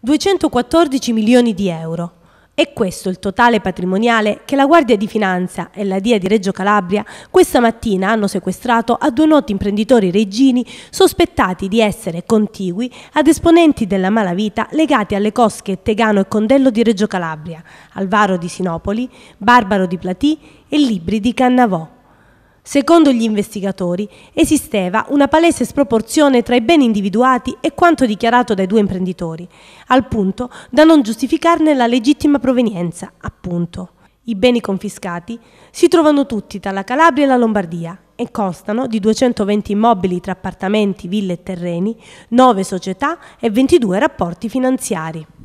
214 milioni di euro. È questo il totale patrimoniale che la Guardia di Finanza e la DIA di Reggio Calabria questa mattina hanno sequestrato a due noti imprenditori reggini sospettati di essere contigui ad esponenti della malavita legati alle cosche Tegano e Condello di Reggio Calabria, Alvaro di Sinopoli, Barbaro di Platì e Libri di Cannavò. Secondo gli investigatori, esisteva una palese sproporzione tra i beni individuati e quanto dichiarato dai due imprenditori, al punto da non giustificarne la legittima provenienza, appunto. I beni confiscati si trovano tutti dalla Calabria alla Lombardia e constano di 220 immobili tra appartamenti, ville e terreni, 9 società e 22 rapporti finanziari.